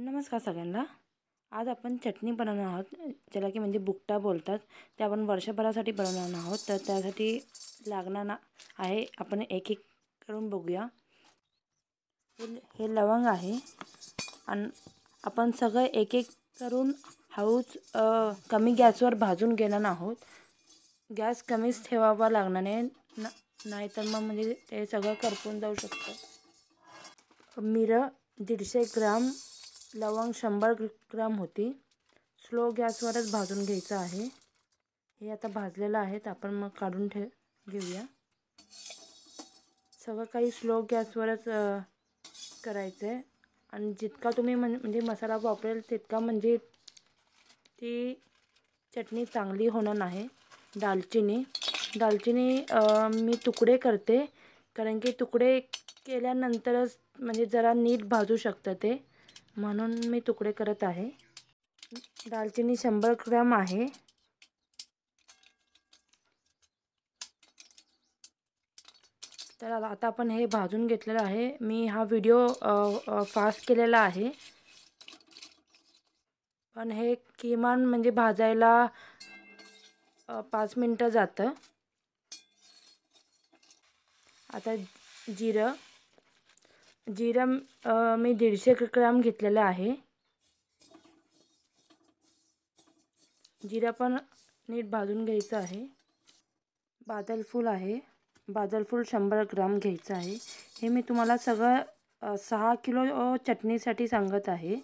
नमस्कार सगळ्यांना आज आपण चटणी बनवणार आहोत ज्याला की म्हणजे बुकटा बोलतात ते आपण वर्षभरासाठी बनवणार आहोत तर त्यासाठी लागणार ना आहे आपण एक एक करून बघूया हे लवंग आहे आणि आपण सगळं एक एक करून हळूच कमी गॅसवर भाजून घेणार आहोत गॅस कमीच ठेवावा लागणार नाही नाहीतर मग म्हणजे ते सगळं करपून जाऊ शकतं मिरं दीडशे ग्राम लवंग शंभर ग्राम होती स्लो गॅसवरच भाजून घ्यायचं आहे हे आता भाजलेलं आहे तर आपण मग काढून ठे घेऊया सगळं काही स्लो गॅसवरच करायचं आहे आणि जितका तुम्ही म्हण म्हणजे मसाला वापरेल तितका म्हणजे ती चटणी चांगली होणार नाही दालचिनी दालचिनी मी तुकडे करते कारण की तुकडे केल्यानंतरच म्हणजे जरा नीट भाजू शकतं ते म्हणून मी तुकडे करत आहे दालचिनी शंभर ग्रॅम आहे तर आता आपण हे भाजून घेतलेलं आहे मी हा व्हिडिओ फास्ट केलेला आहे पण हे किमान म्हणजे भाजायला पाच मिनटं जातं आता जिरं जिरा मी दीडशे ग्राम घेतलेला आहे जिरा पण नीट भाजून घ्यायचं आहे बादलफूल आहे बादलफूल शंभर ग्राम घ्यायचं आहे हे मी तुम्हाला सगळं सहा किलो चटणीसाठी सांगत आहे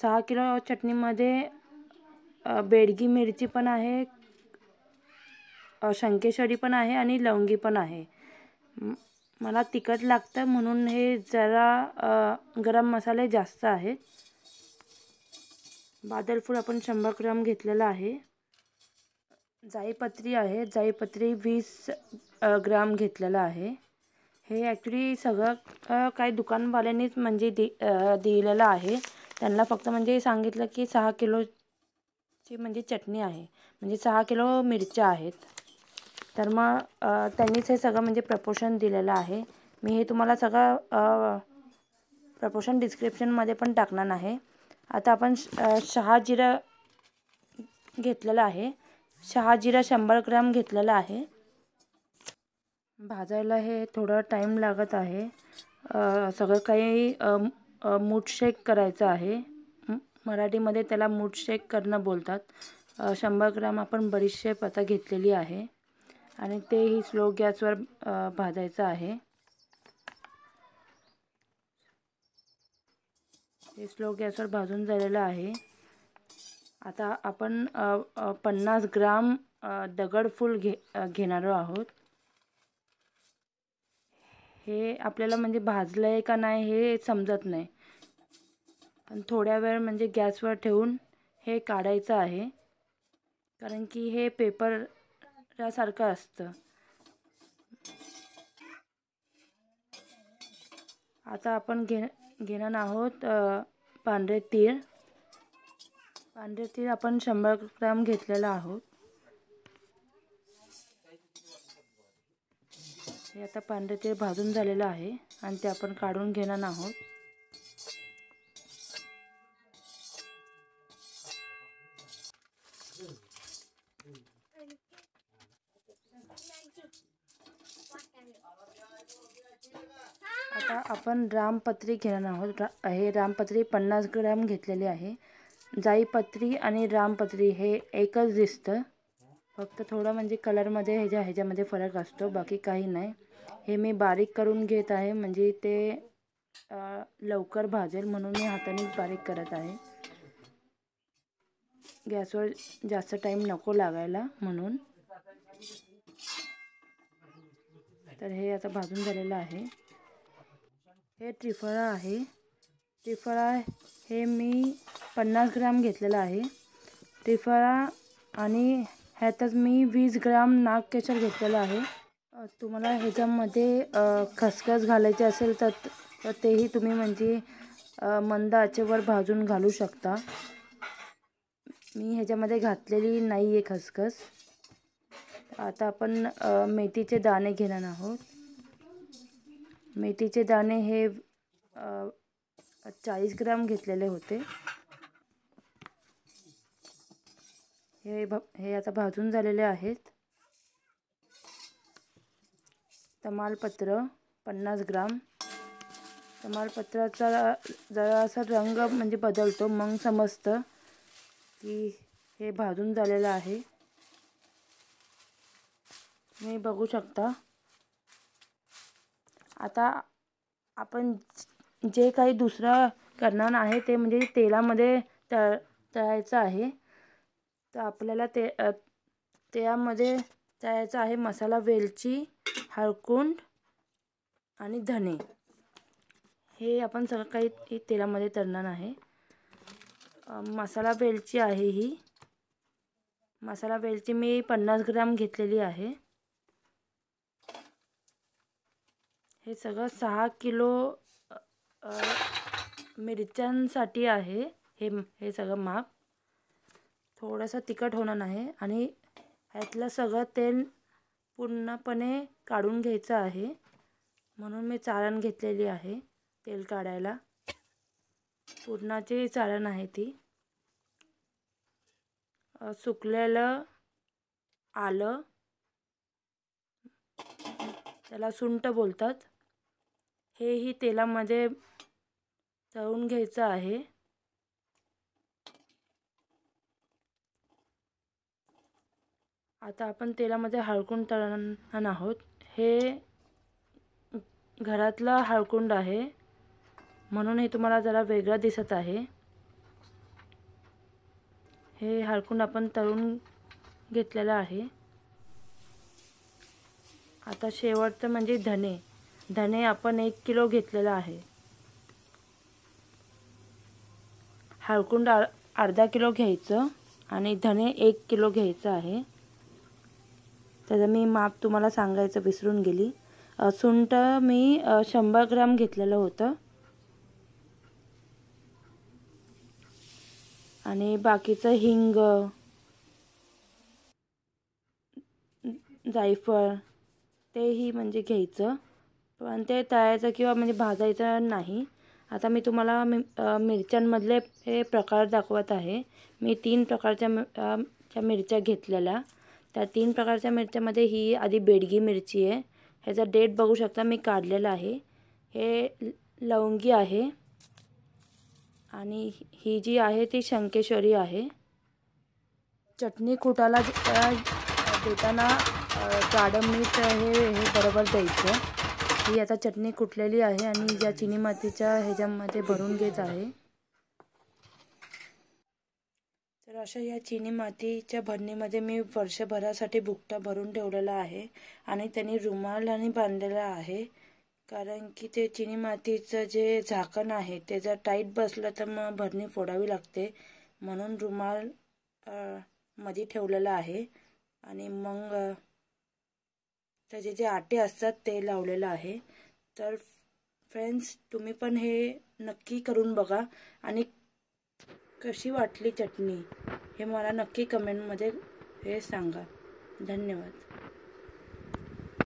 सहा किलो चटणीमध्ये बेडगी मिरची पण आहे शंकेश्वरी पण आहे आणि लवंगी पण आहे मला तिखट लागतं म्हणून हे जरा गरम मसाले जास्त आहेत बादलफूल आपण शंभर ग्राम घेतलेला आहे जाईपत्री आहे जाईपत्री वीस ग्राम घेतलेलं आहे हे ॲक्च्युली सगळं काही दुकानवाल्यांनीच म्हणजे दि दिलेलं आहे त्यांना फक्त म्हणजे सांगितलं की सहा किलोची म्हणजे चटणी आहे म्हणजे सहा किलो मिरच्या आहेत तर मग त्यांनीच हे सगळं म्हणजे प्रपोशन दिलेलं आहे मी हे तुम्हाला सगळं प्रपोशन डिस्क्रिप्शनमध्ये पण टाकणार आहे आता आपण शहा जिरं घेतलेलं आहे शहा जिरं शंभर ग्रॅम घेतलेला आहे भाजायला हे थोडं टाईम लागत आहे सगळं काही मूठ शेक करायचं आहे मराठीमध्ये त्याला मूठ शेक करणं बोलतात शंभर ग्रॅम आपण बरीचशे आता घेतलेली आहे आणि तेही स्लो गॅसवर भाजायचं आहे ते स्लो गॅसवर भाजून झालेलं आहे आता आपण पन्नास ग्राम दगडफूल घे घेणार आहोत हे आपल्याला म्हणजे भाजलं आहे का नाही हे समजत नाही पण थोड्या वेळ म्हणजे गॅसवर ठेवून हे काढायचं आहे कारण की हे पेपर यासारखं असतं आता आपण घे घेणार आहोत पांढरे तीळ पांढरे तीळ आपण शंभर ग्रॅम घेतलेला आहोत हे आता पांढरे तीळ भाजून झालेलं आहे आणि ते आपण काढून घेणार आहोत आता आपण रामपत्री घेणार आहोत रा हे रामपत्री पन्नास ग्रॅम घेतलेली आहे जाईपत्री आणि रामपत्री हे एकच दिसतं फक्त थोडं म्हणजे कलरमध्ये ह्याच्या ह्याच्यामध्ये फरक असतो बाकी काही नाही हे मी बारीक करून घेत आहे म्हणजे ते लवकर भाजेल म्हणून मी हाताने बारीक करत आहे गॅसवर जास्त टाईम नको लागायला म्हणून तर हे आता भाजून झालेलं आहे हे त्रिफळा आहे त्रिफळा हे मी पन्नास ग्राम घेतलेलं आहे त्रिफळा आणि ह्यातच मी वीस ग्राम नागकेशर घेतलेलं आहे तुम्हाला ह्याच्यामध्ये खसखस घालायचे असेल तर तर तेही तुम्ही म्हणजे मंद आचेवर भाजून घालू शकता मी ह्याच्यामध्ये घातलेली नाही आहे खसखस आता आपण मेथीचे दाणे घेणार आहोत मेथीचे दाणे हे चाळीस ग्राम घेतलेले होते हे भ हे आता भाजून झालेले आहेत तमालपत्र पन्नास ग्राम तमालपत्राचा जरासा रंग म्हणजे बदलतो मग समजतं की हे भाजून झालेलं आहे तुम्ही बघू शकता आता आपण जे काही दुसरं करणार आहे ते म्हणजे तेलामध्ये तळ तळायचं आहे तर आपल्याला ते तेलामध्ये तळायचं आहे मसाला वेलची हळकुंड आणि धने हे आपण सगळं काही तेलामध्ये तळणार आहे मसाला वेलची आहे ही मसाला वेलची मी पन्नास ग्रॅम घेतलेली आहे हे सगळं सहा किलो मिरच्यांसाठी आहे हे हे सगळं माप थोडंसं तिखट होणार नाही आणि ह्यातलं सगळं तेल पूर्णपणे काढून घ्यायचं आहे म्हणून मी चाळण घेतलेली आहे तेल काढायला पूर्णाची चाळण आहे ती सुकलेलं आलं त्याला सुंट बोलतात हेही तेलामध्ये तळून घ्यायचं आहे आता आपण तेलामध्ये हाळकुंड तळणार आहोत हे घरातला हळकुंड आहे म्हणून हे तुम्हाला जरा वेगळं दिसत आहे हे हळकुंड आपण तळून घेतलेलं आहे आता शेवटचं म्हणजे धने धणे आपण एक किलो घेतलेला आहे हळकुंड अर्धा किलो घ्यायचं आणि धणे एक किलो घ्यायचं आहे त्याचं मी माप तुम्हाला सांगायचं विसरून गेली सुंट मी शंभर ग्राम घेतलेलं होतं आणि बाकीचं हिंग जायफळ तेही म्हणजे घ्यायचं पण ते तळायचं किंवा म्हणजे भाजायचं नाही आता मी तुम्हाला मि मिरच्यांमधले हे प्रकार दाखवत आहे मी तीन प्रकारच्या मि मिरच्या घेतलेल्या त्या तीन प्रकारच्या मिरच्यामध्ये ही आधी बेडगी मिरची आहे ह्याचा डेट बघू शकता मी काढलेला आहे हे लवंगी आहे आणि ही जी आहे ती शंकेश्वरी आहे चटणी कुटाला देताना जाडं मीठ हे हे बरोबर द्यायचं ही आता चटणी कुटलेली आहे आणि या चिनी मातीच्या ह्याच्यामध्ये भरून घेत आहे तर अशा या चिनी मातीच्या भरणीमध्ये मी वर्षभरासाठी बुकटा भरून ठेवलेला आहे आणि त्यांनी रुमालाने बांधलेला आहे कारण की ते चिनी मातीचं जे झाकण आहे ते जर टाईट बसलं तर मग भरणी फोडावी लागते म्हणून रुमाल मध्ये ठेवलेला आहे आणि मग त्याचे जे आटे असतात ते लावलेलं आहे तर फ्रेंड्स तुम्ही पण हे नक्की करून बघा आणि कशी वाटली चटणी हे मला नक्की कमेंटमध्ये हे सांगा धन्यवाद